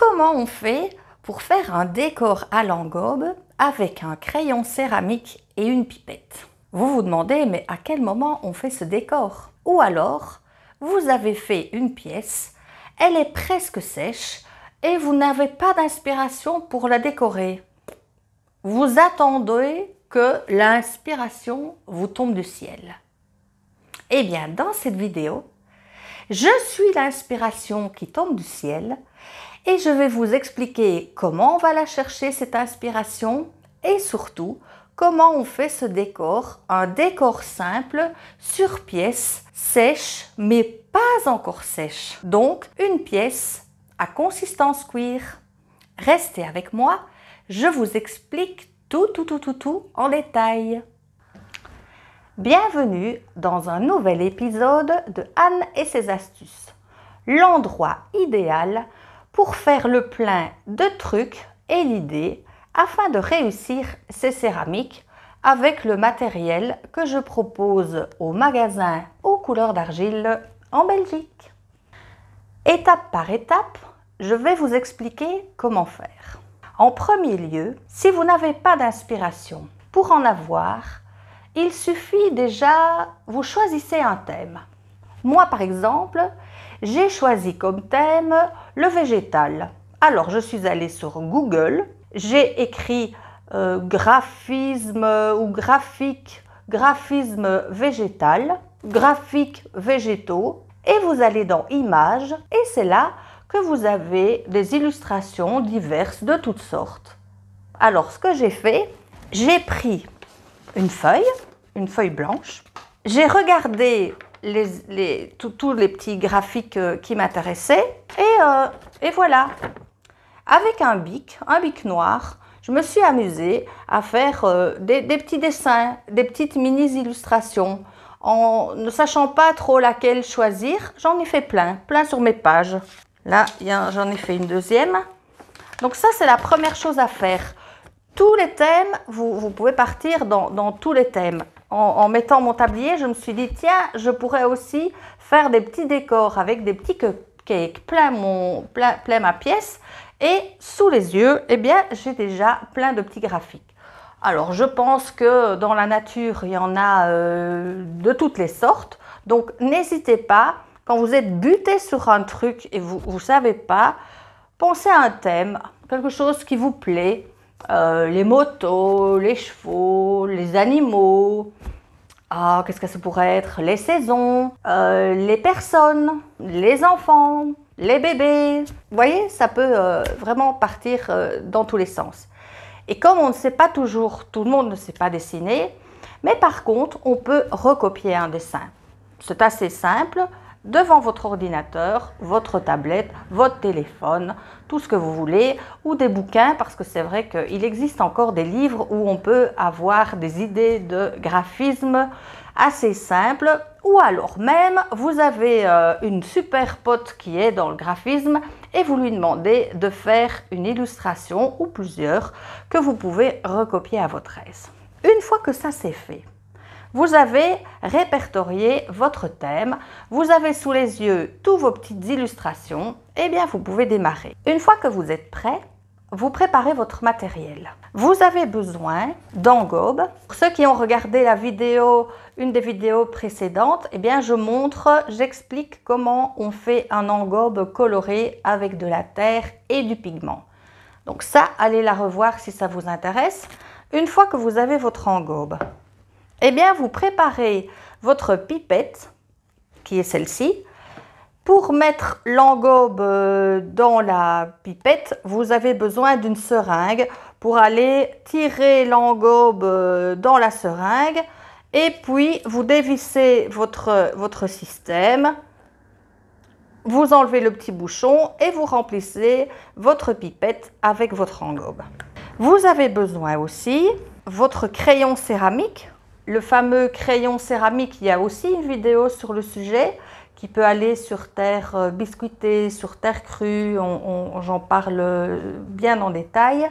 comment on fait pour faire un décor à l'engobe avec un crayon céramique et une pipette. Vous vous demandez, mais à quel moment on fait ce décor Ou alors, vous avez fait une pièce, elle est presque sèche et vous n'avez pas d'inspiration pour la décorer. Vous attendez que l'inspiration vous tombe du ciel. Eh bien, dans cette vidéo, je suis l'inspiration qui tombe du ciel et je vais vous expliquer comment on va la chercher, cette inspiration, et surtout comment on fait ce décor, un décor simple sur pièce, sèche mais pas encore sèche. Donc une pièce à consistance cuir. Restez avec moi, je vous explique tout, tout, tout, tout, tout en détail. Bienvenue dans un nouvel épisode de Anne et ses astuces. L'endroit idéal pour faire le plein de trucs et l'idée afin de réussir ses céramiques avec le matériel que je propose au magasin aux couleurs d'argile en Belgique. Étape par étape, je vais vous expliquer comment faire. En premier lieu, si vous n'avez pas d'inspiration, pour en avoir, il suffit déjà, vous choisissez un thème. Moi, par exemple, j'ai choisi comme thème le végétal. Alors, je suis allée sur Google, j'ai écrit euh, graphisme ou graphique, graphisme végétal, graphique végétaux, et vous allez dans Images, et c'est là que vous avez des illustrations diverses de toutes sortes. Alors, ce que j'ai fait, j'ai pris une feuille, une feuille blanche. J'ai regardé tous les petits graphiques euh, qui m'intéressaient euh, et, voilà. Avec un bic, un bic noir, je me suis amusée à faire euh, des, petits dessins, des petites mini-illustrations. En ne sachant pas trop laquelle choisir, j'en ai fait plein, plein sur mes pages. Là, j'en ai fait une deuxième. Donc ça, c'est la première chose à faire les thèmes, vous, pouvez partir dans, tous les thèmes. En, mettant mon tablier, je me suis dit, tiens, je pourrais aussi faire des petits décors avec des petits cupcakes, plein, mon, plein, plein ma pièce. Et sous les yeux, eh bien, j'ai déjà plein de petits graphiques. Alors, je pense que dans la nature, il y en a euh, de toutes les sortes. Donc, n'hésitez pas, quand vous êtes buté sur un truc et vous savez pas, pensez à un thème, quelque chose qui vous plaît, euh, les motos, les chevaux, les animaux. Ah, qu'est-ce que ça pourrait être Les saisons, euh, les personnes, les enfants, les bébés. Vous voyez, ça peut euh, vraiment partir dans tous les sens. Et comme on ne sait pas toujours, tout le monde ne sait pas dessiner, mais par contre, on peut recopier un dessin. C'est assez simple devant votre ordinateur, votre tablette, votre téléphone, tout ce que vous voulez, ou des bouquins, parce que c'est vrai qu'il existe encore des livres où on peut avoir des idées de graphisme assez simples, ou alors même vous avez euh, une super pote qui est dans le graphisme et vous lui demandez de faire une illustration ou plusieurs que vous pouvez recopier à votre aise. Une fois que ça c'est fait, vous avez répertorié votre thème, vous avez sous les yeux toutes vos petites illustrations, et eh bien vous pouvez démarrer. Une fois que vous êtes prêt, vous préparez votre matériel. Vous avez besoin d'engobes. Pour ceux qui ont regardé la vidéo, une des vidéos précédentes, eh bien je montre, j'explique comment on fait un engobe coloré avec de la terre et du pigment. Donc ça, allez la revoir si ça vous intéresse. Une fois que vous avez votre engobe, eh bien, vous préparez votre pipette, qui est celle-ci. Pour mettre l'engobe euh, dans la pipette, vous avez besoin d'une seringue pour aller tirer l'engobe euh, dans la seringue. Et puis, vous dévissez votre, votre système, vous enlevez le petit bouchon et vous remplissez votre pipette avec votre engobe. Vous avez besoin aussi votre crayon céramique le fameux crayon céramique, il y a aussi une vidéo sur le sujet qui peut aller sur terre euh, biscuitée, sur terre crue, j'en parle euh, bien en détail.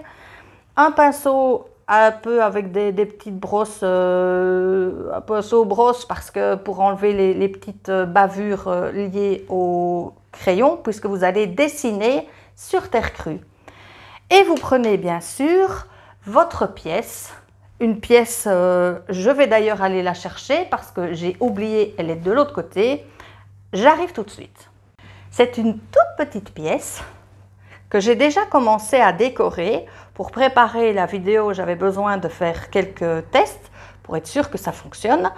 Un pinceau un peu avec des, petites brosses, euh, un pinceau brosse parce que pour enlever les, petites bavures liées au crayon, puisque vous allez dessiner sur terre crue. Et vous prenez bien sûr votre pièce une pièce, euh, je vais d'ailleurs aller la chercher parce que j'ai oublié, elle est de l'autre côté. J'arrive tout de suite. C'est une toute petite pièce que j'ai déjà commencé à décorer. Pour préparer la vidéo, j'avais besoin de faire quelques tests pour être sûr que ça fonctionne.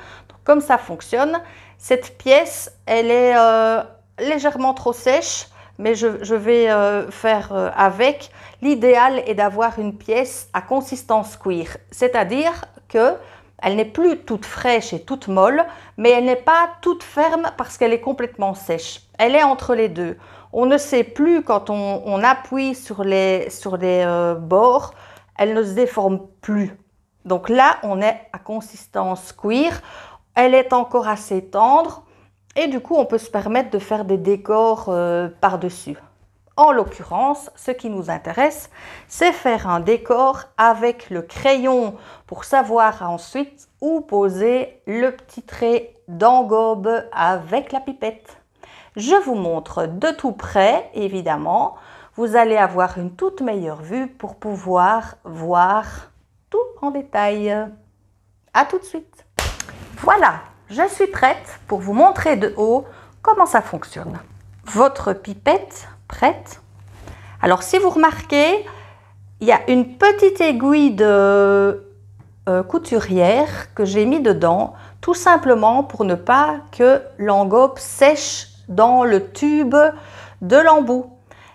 comme ça fonctionne, cette pièce, elle est euh, légèrement trop sèche mais je, vais euh, faire euh, avec. L'idéal est d'avoir une pièce à consistance cuir, c'est-à-dire que elle n'est plus toute fraîche et toute molle, mais elle n'est pas toute ferme parce qu'elle est complètement sèche. Elle est entre les deux. On ne sait plus quand on, appuie sur les, euh, bords, elle ne se déforme plus. Donc là, on est à consistance cuir. Elle est encore assez tendre. Et du coup, on peut se permettre de faire des décors euh, par-dessus. En l'occurrence, ce qui nous intéresse, c'est faire un décor avec le crayon pour savoir ensuite où poser le petit trait d'engobe avec la pipette. Je vous montre de tout près, évidemment. Vous allez avoir une toute meilleure vue pour pouvoir voir tout en détail. A tout de suite. Voilà, je suis prête pour vous montrer de haut comment ça fonctionne. Votre pipette prête. Alors si vous remarquez, il y a une petite aiguille de euh, couturière que j'ai mis dedans, tout simplement pour ne pas que l'engobe sèche dans le tube de l'embout.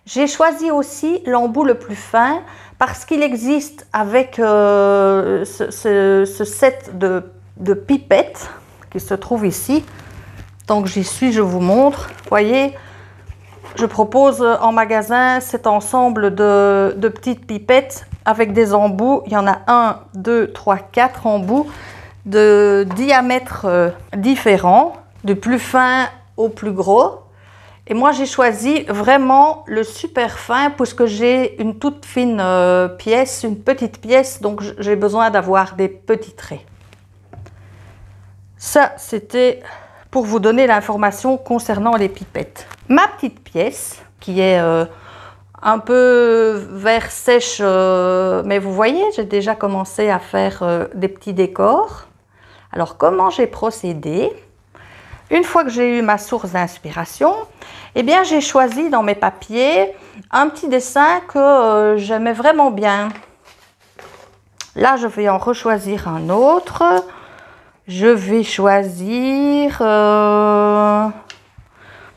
J'ai choisi aussi l'embout le plus fin parce qu'il existe avec euh, ce, set de pipettes se trouve ici. Tant que j'y suis, je vous montre. Voyez, je propose en magasin cet ensemble de, petites pipettes avec des embouts. Il y en a un deux trois quatre embouts de diamètres euh, différents, du plus fin au plus gros. Et moi, j'ai choisi vraiment le super fin puisque j'ai une toute fine euh, pièce, une petite pièce, donc j'ai besoin d'avoir des petits traits. Ça, c'était pour vous donner l'information concernant les pipettes. Ma petite pièce, qui est euh, un peu vert sèche, euh, mais vous voyez, j'ai déjà commencé à faire euh, des petits décors. Alors, comment j'ai procédé Une fois que j'ai eu ma source d'inspiration, eh bien, j'ai choisi dans mes papiers un petit dessin que j'aimais vraiment bien. Là, je vais en rechoisir un autre. Je vais choisir... Euh,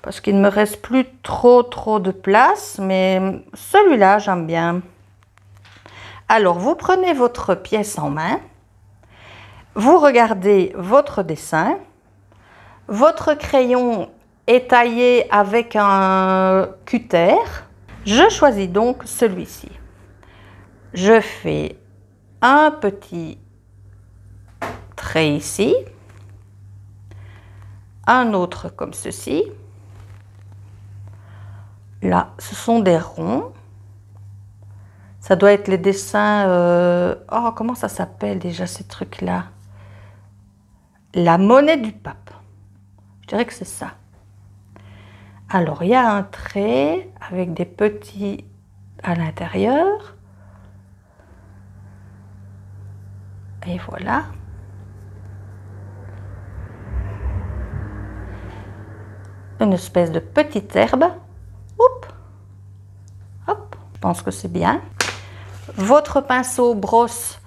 parce qu'il ne me reste plus trop trop de place, mais celui-là j'aime bien. Alors vous prenez votre pièce en main, vous regardez votre dessin, votre crayon est taillé avec un cutter, je choisis donc celui-ci. Je fais un petit ici, un autre comme ceci. Là, ce sont des ronds. Ça doit être les dessins... Euh, oh, comment ça s'appelle déjà ces trucs-là La monnaie du pape. Je dirais que c'est ça. Alors, il y a un trait avec des petits à l'intérieur. Et voilà. une espèce de petite herbe. Oup, hop, je pense que c'est bien. Votre pinceau brosse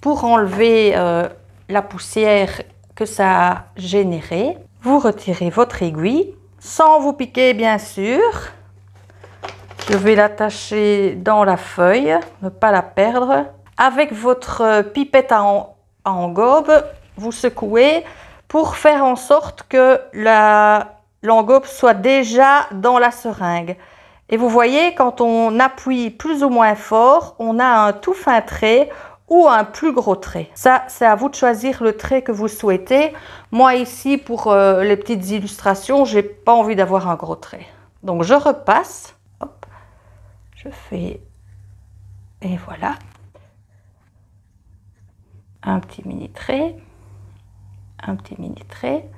pour enlever euh, la poussière que ça a généré. Vous retirez votre aiguille sans vous piquer bien sûr. Je vais l'attacher dans la feuille, ne pas la perdre. Avec votre pipette en, gobe, vous secouez pour faire en sorte que la l'engobe soit déjà dans la seringue. Et vous voyez, quand on appuie plus ou moins fort, on a un tout fin trait ou un plus gros trait. Ça, c'est à vous de choisir le trait que vous souhaitez. Moi, ici, pour euh, les petites illustrations, n'ai pas envie d'avoir un gros trait. Donc, je repasse. Je fais... Et voilà. Un petit mini trait. Un petit mini trait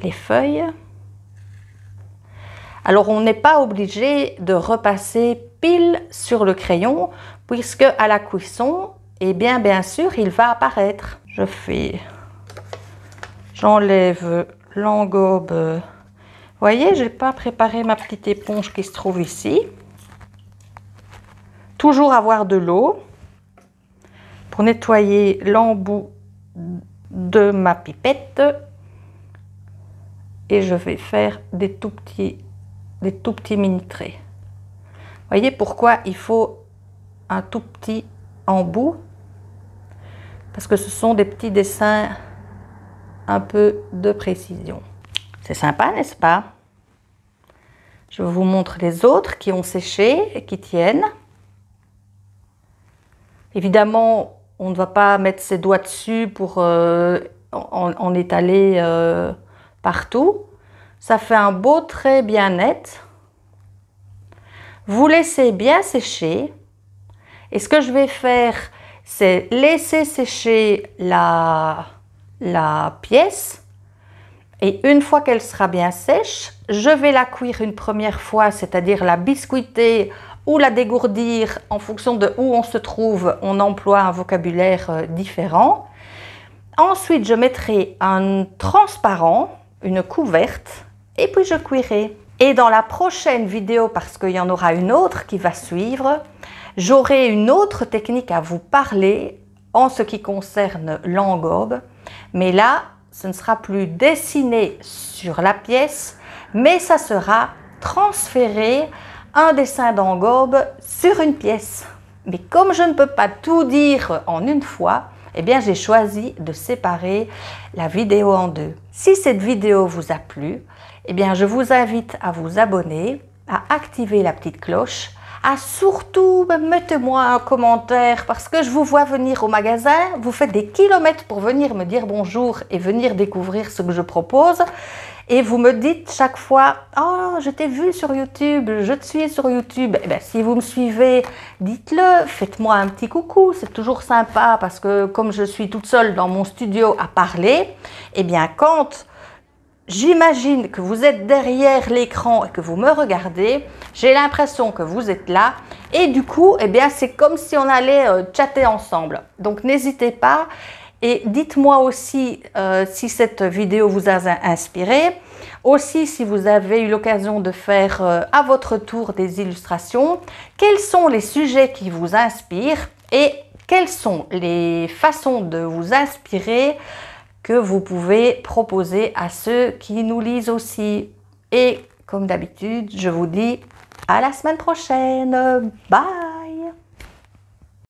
les feuilles. Alors on n'est pas obligé de repasser pile sur le crayon puisque à la cuisson, eh bien bien sûr, il va apparaître. Je fais j'enlève l'engobe. voyez, j'ai pas préparé ma petite éponge qui se trouve ici. Toujours avoir de l'eau pour nettoyer l'embout de ma pipette et je vais faire des tout petits, des tout petits mini traits. Voyez pourquoi il faut un tout petit embout parce que ce sont des petits dessins un peu de précision. C'est sympa, n'est-ce pas Je vous montre les autres qui ont séché et qui tiennent. Évidemment, on ne va pas mettre ses doigts dessus pour euh, en, étaler euh, partout. Ça fait un beau trait bien net. Vous laissez bien sécher. Et ce que je vais faire, c'est laisser sécher la, pièce. Et une fois qu'elle sera bien sèche, je vais la cuire une première fois, c'est-à-dire la biscuiter ou la dégourdir en fonction de où on se trouve. On emploie un vocabulaire euh, différent. Ensuite, je mettrai un transparent une couverte et puis je cuirai. Et dans la prochaine vidéo, parce qu'il y en aura une autre qui va suivre, j'aurai une autre technique à vous parler en ce qui concerne l'engobe. Mais là, ce ne sera plus dessiné sur la pièce, mais ça sera transféré un dessin d'engobe sur une pièce. Mais comme je ne peux pas tout dire en une fois, eh bien j'ai choisi de séparer la vidéo en deux. Si cette vidéo vous a plu, eh bien je vous invite à vous abonner, à activer la petite cloche, à surtout mettez-moi un commentaire parce que je vous vois venir au magasin, vous faites des kilomètres pour venir me dire bonjour et venir découvrir ce que je propose et vous me dites chaque fois Oh, je t'ai vu sur YouTube, je te suis sur YouTube. Eh bien, si vous me suivez, dites-le, faites-moi un petit coucou, c'est toujours sympa parce que comme je suis toute seule dans mon studio à parler, eh bien, quand j'imagine que vous êtes derrière l'écran et que vous me regardez, j'ai l'impression que vous êtes là et du coup, eh bien, c'est comme si on allait euh, chatter ensemble. Donc, n'hésitez pas. Et dites-moi aussi euh, si cette vidéo vous a inspiré. Aussi, si vous avez eu l'occasion de faire euh, à votre tour des illustrations, quels sont les sujets qui vous inspirent et quelles sont les façons de vous inspirer que vous pouvez proposer à ceux qui nous lisent aussi. Et comme d'habitude, je vous dis à la semaine prochaine. Bye